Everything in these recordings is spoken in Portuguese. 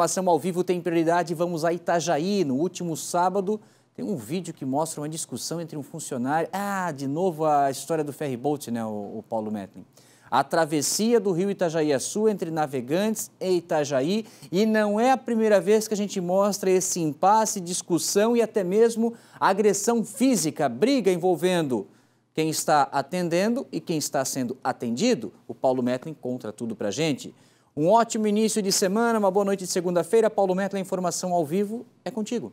Participação ao vivo tem prioridade. Vamos a Itajaí. No último sábado, tem um vídeo que mostra uma discussão entre um funcionário. Ah, de novo a história do ferry boat, né, o, o Paulo Metlin. A travessia do rio itajaí é Sul entre Navegantes e Itajaí. E não é a primeira vez que a gente mostra esse impasse, discussão e até mesmo agressão física, briga envolvendo quem está atendendo e quem está sendo atendido. O Paulo Metlin conta tudo para a gente. Um ótimo início de semana, uma boa noite de segunda-feira. Paulo Mertla, informação ao vivo é contigo.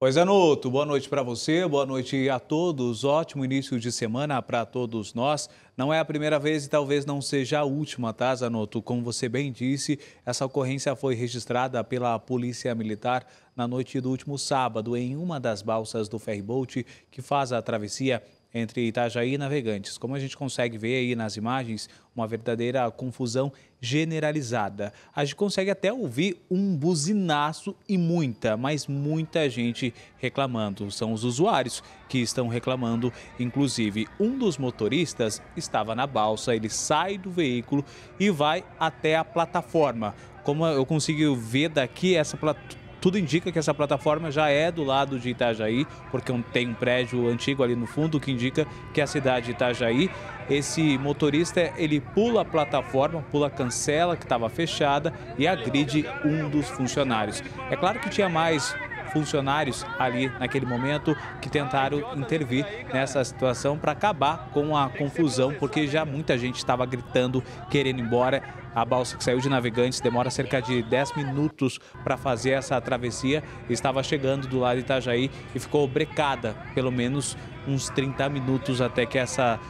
Pois é, Noto, boa noite para você, boa noite a todos. Ótimo início de semana para todos nós. Não é a primeira vez e talvez não seja a última, tá, Zanotto? Como você bem disse, essa ocorrência foi registrada pela Polícia Militar na noite do último sábado em uma das balsas do ferryboat que faz a travessia entre Itajaí e Navegantes. Como a gente consegue ver aí nas imagens, uma verdadeira confusão generalizada. A gente consegue até ouvir um buzinaço e muita, mas muita gente reclamando. São os usuários que estão reclamando, inclusive um dos motoristas estava na balsa, ele sai do veículo e vai até a plataforma. Como eu consigo ver daqui, essa plataforma tudo indica que essa plataforma já é do lado de Itajaí, porque tem um prédio antigo ali no fundo que indica que é a cidade de Itajaí. Esse motorista, ele pula a plataforma, pula a cancela que estava fechada e agride um dos funcionários. É claro que tinha mais funcionários ali naquele momento que tentaram intervir nessa situação para acabar com a confusão, porque já muita gente estava gritando, querendo ir embora a balsa que saiu de Navegantes demora cerca de 10 minutos para fazer essa travessia. Estava chegando do lado de Itajaí e ficou brecada, pelo menos uns 30 minutos até que essa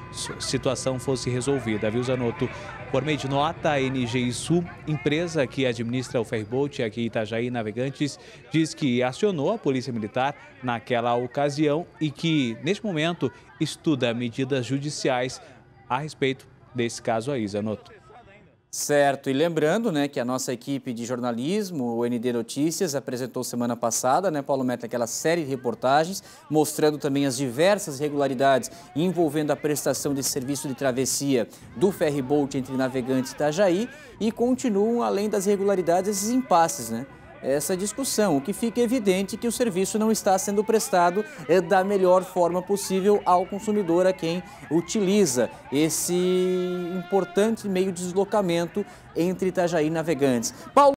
situação fosse resolvida, viu, Zanotto? Por meio de nota, a NGI Sul, empresa que administra o ferryboat aqui em Itajaí Navegantes, diz que acionou a Polícia Militar naquela ocasião e que, neste momento, estuda medidas judiciais a respeito desse caso aí, Zanotto. Certo, e lembrando né, que a nossa equipe de jornalismo, o ND Notícias, apresentou semana passada, né, Paulo Meta, aquela série de reportagens mostrando também as diversas irregularidades envolvendo a prestação desse serviço de travessia do Bolt entre Navegantes e Itajaí e continuam, além das irregularidades, esses impasses, né? essa discussão, o que fica evidente que o serviço não está sendo prestado eh, da melhor forma possível ao consumidor, a quem utiliza esse importante meio de deslocamento entre Itajaí e Navegantes. Paulo